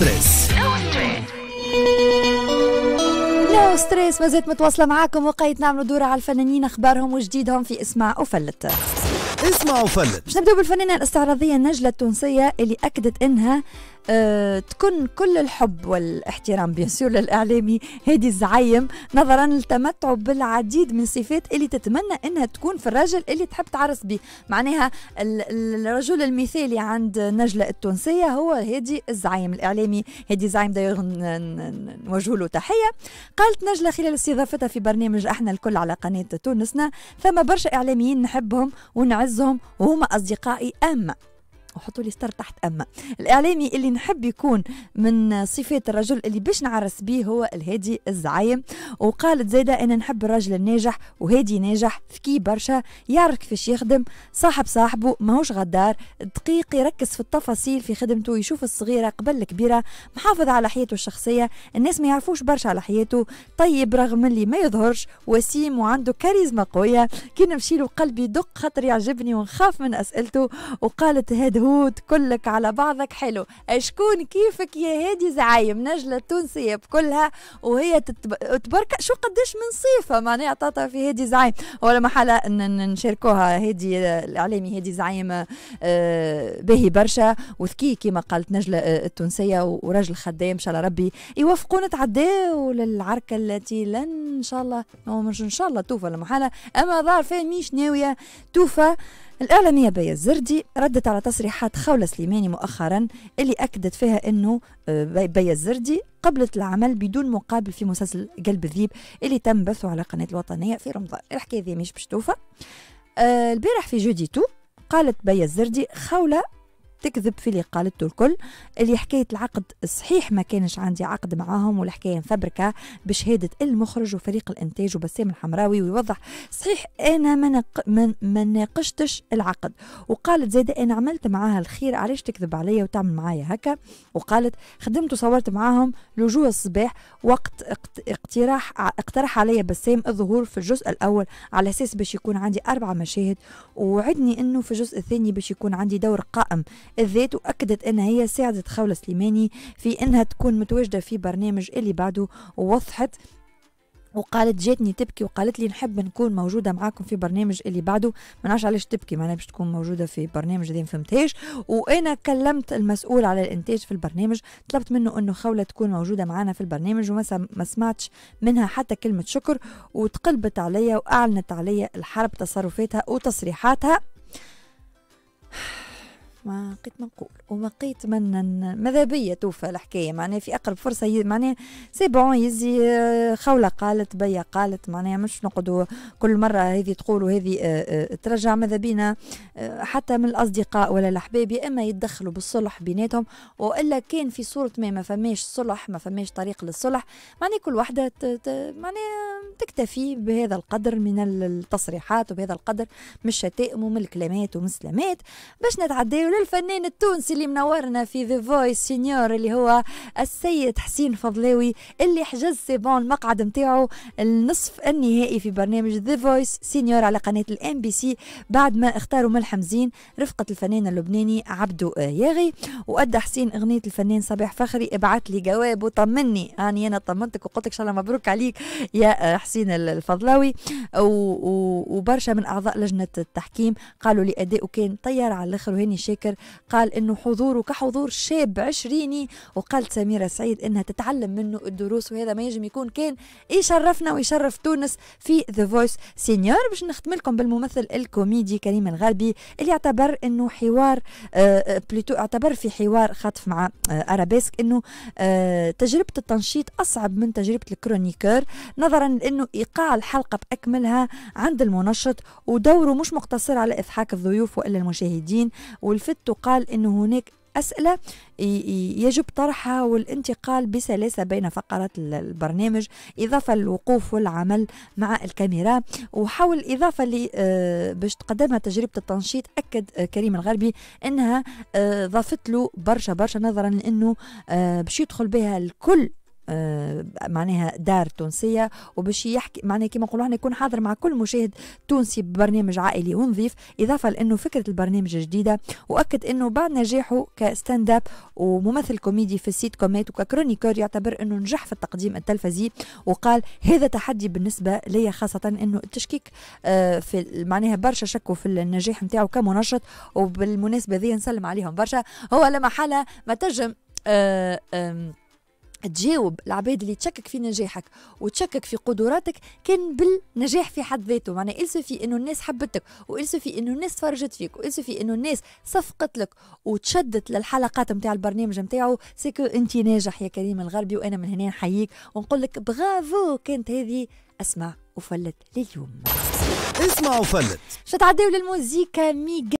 ستريس نو ستريس ما زلت متواصله معاكم وقيت نعملوا دور على الفنانين اخبارهم وجديدهم في اسمع وفلت اسمع وفلت مش نبدأ بالفنانه الاستعراضيه نجله التونسيه اللي اكدت انها آه، تكون كل الحب والاحترام بيان سور للاعلامي هادي الزعيم نظرا لتمتعه بالعديد من الصفات اللي تتمنى انها تكون في الرجل اللي تحب تعرس به معناها الرجل المثالي عند نجله التونسيه هو هادي الزعيم الاعلامي هادي الزعيم دايوغ نوجه له تحيه قالت نجله خلال استضافتها في برنامج احنا الكل على قناه تونسنا ثم برشا اعلاميين نحبهم ونعزهم وهما اصدقائي اما وحطوا لي ستار تحت اما الاعلامي اللي نحب يكون من صفات الرجل اللي باش نعرس به هو الهادي الزعيم وقالت زاده انا نحب الرجل الناجح وهادي ناجح فكي برشا يعرف كيفاش يخدم صاحب صاحبه ماهوش غدار دقيق يركز في التفاصيل في خدمته يشوف الصغيره قبل الكبيره محافظ على حياته الشخصيه الناس ما يعرفوش برشا على حياته طيب رغم اللي ما يظهرش وسيم وعنده كاريزما قويه كي نمشي له قلبي يدق خاطر يعجبني ونخاف من اسئلته وقالت هذا هو ورود كلك على بعضك حلو شكون كيفك يا هادي زعيم نجلة التونسية بكلها وهي تبرك شو قديش من صفة معناها عطاتها في هادي زعيم ولا محالة نشاركوها هادي الإعلامي هادي زعيم آه، باهي برشا وذكي كما قالت نجلة آه، التونسية ورجل خدام إن شاء الله ربي يوفقونا تعداو للعركة التي لن إن شاء الله مش نعم، إن شاء الله توفى المحالة أما ظهر فيها ميش ناوية توفى الإعلامية بيا الزردي ردت على تصريحات خولة سليماني مؤخرا اللي أكدت فيها أنه آه، بيا الزردي قبلت العمل بدون مقابل في مسلسل قلب الذيب اللي تم بثه على قناة الوطنية في رمضان الحكاية ذي مش بشتوفة آه، البارح في جودي تو قالت بيا الزردي خولة تكذب في اللي قالته الكل اللي حكاية العقد صحيح ما كانش عندي عقد معاهم والحكاية مفبركة بشهادة المخرج وفريق الإنتاج وبسام الحمراوي ويوضح صحيح أنا ما منق... من... ناقشتش العقد وقالت زادة أنا عملت معاها الخير علاش تكذب عليا وتعمل معايا هكا وقالت خدمت وصورت معاهم لجوه الصباح وقت اقتراح اقترح علي بسام الظهور في الجزء الأول على أساس باش يكون عندي أربع مشاهد ووعدني أنه في الجزء الثاني باش يكون عندي دور قائم الذات واكدت ان هي ساعدت خوله سليماني في انها تكون متواجده في برنامج اللي بعده ووضحت وقالت جاتني تبكي وقالت لي نحب نكون موجودة معاكم في برنامج اللي بعده ما نعرفش علاش تبكي معناها باش تكون موجودة في برنامج اللي فهمتهاش وأنا كلمت المسؤول على الإنتاج في البرنامج طلبت منه أنه خولة تكون موجودة معنا في البرنامج وما ما سمعتش منها حتى كلمة شكر وتقلبت عليا وأعلنت عليا الحرب تصرفاتها وتصريحاتها ما ما نقول وما قيت من ماذا بيا توفى الحكايه معناها في اقرب فرصه ي... معناها سي بون يزي آه، خوله قالت بيا قالت معناها مش نقعدوا كل مره هذه تقول وهذه آه، آه، ترجع ماذا بينا حتى من الاصدقاء ولا الاحباب يا اما يتدخلوا بالصلح بيناتهم والا كان في صوره ما ما فماش صلح ما فماش طريق للصلح معناها كل واحده ت... ت... معناها تكتفي بهذا القدر من التصريحات وبهذا القدر من الشتائم ومن الكلمات ومن السلامات باش نتعداو للفنان التونسي اللي منورنا في ذا فويس سينيور اللي هو السيد حسين فضلاوي اللي حجز سيبون المقعد نتاعو النصف النهائي في برنامج ذا فويس سينيور على قناه الام بي سي بعد ما اختاروا ملحم زين رفقه الفنان اللبناني عبدو ياغي وادى حسين اغنيه الفنان صباح فخري ابعث لي جواب وطمني يعني انا طمنتك وقلت لك ان شاء الله مبروك عليك يا حسين الفضلاوي وبرشا من اعضاء لجنه التحكيم قالوا لي اداؤه كان طيار على الاخر وهاني شاكر شاكر قال انه حضوره كحضور شاب عشريني وقالت سميره سعيد انها تتعلم منه الدروس وهذا ما يجم يكون كان يشرفنا ويشرف تونس في ذا فويس سينيور باش نختم لكم بالممثل الكوميدي كريم الغربي اللي اعتبر انه حوار آه، آه، بليتو اعتبر في حوار خاطف مع آه، ارابيسك انه تجربه التنشيط اصعب من تجربه الكرونيكور نظرا لانه ايقاع الحلقه باكملها عند المنشط ودوره مش مقتصر على اضحاك الضيوف والا المشاهدين والف استفدت وقال أنه هناك أسئلة يجب طرحها والانتقال بسلاسة بين فقرات البرنامج إضافة للوقوف والعمل مع الكاميرا وحول إضافة اللي آه، باش تقدمها تجربة التنشيط أكد آه، كريم الغربي أنها آه، ضافت له برشا برشا نظرا لأنه باش يدخل بها الكل آه، معناها دار تونسيه وباش يحكي معناها كما نقولوا احنا يكون حاضر مع كل مشاهد تونسي ببرنامج عائلي ونظيف اضافه لانه فكره البرنامج جديده واكد انه بعد نجاحه كستاند اب وممثل كوميدي في السيت كوميت وككرونيكور يعتبر انه نجح في التقديم التلفزي وقال هذا تحدي بالنسبه لي خاصه انه التشكيك آه، في معناها برشا شكوا في النجاح نتاعو كمنشط وبالمناسبه ذي نسلم عليهم برشا هو لما حالة ما تجم آآ آه، آآ تجاوب العباد اللي تشكك في نجاحك وتشكك في قدراتك كان بالنجاح في حد ذاته معناها في انه الناس حبتك في انه الناس تفرجت فيك في انه الناس صفقت لك وتشدت للحلقات نتاع البرنامج نتاعو سيكو انت ناجح يا كريم الغربي وانا من هنا نحييك ونقول لك برافو كانت هذه اسمع وفلت لليوم اسمع وفلت شتعداو للموزيكا ميجا